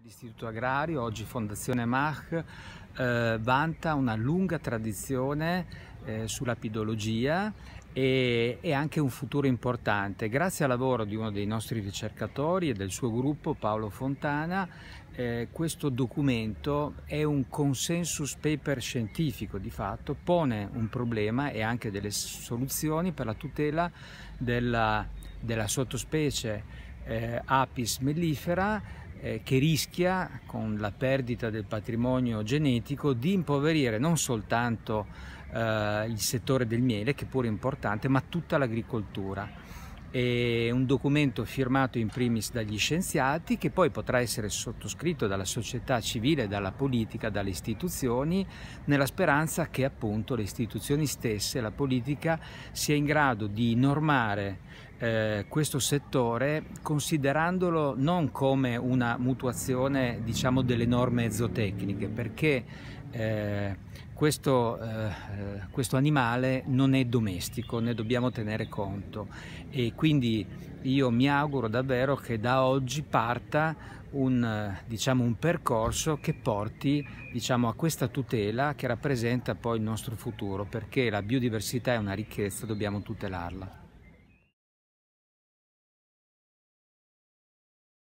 L'Istituto Agrario, oggi Fondazione Mach, eh, vanta una lunga tradizione eh, sulla pidologia e, e, anche un futuro importante. Grazie al lavoro di uno dei nostri ricercatori e del suo gruppo, Paolo Fontana, eh, questo documento è un consensus paper scientifico di fatto, pone un problema e anche delle soluzioni per la tutela della, della sottospecie eh, Apis mellifera eh, che rischia con la perdita del patrimonio genetico di impoverire non soltanto eh, il settore del miele, che pure è importante, ma tutta l'agricoltura. È un documento firmato in primis dagli scienziati che poi potrà essere sottoscritto dalla società civile, dalla politica, dalle istituzioni, nella speranza che appunto le istituzioni stesse, la politica, sia in grado di normare eh, questo settore considerandolo non come una mutuazione diciamo delle norme zootecniche perché eh, questo, eh, questo, animale non è domestico, ne dobbiamo tenere conto e quindi io mi auguro davvero che da oggi parta un, diciamo, un percorso che porti diciamo, a questa tutela che rappresenta poi il nostro futuro perché la biodiversità è una ricchezza, dobbiamo tutelarla.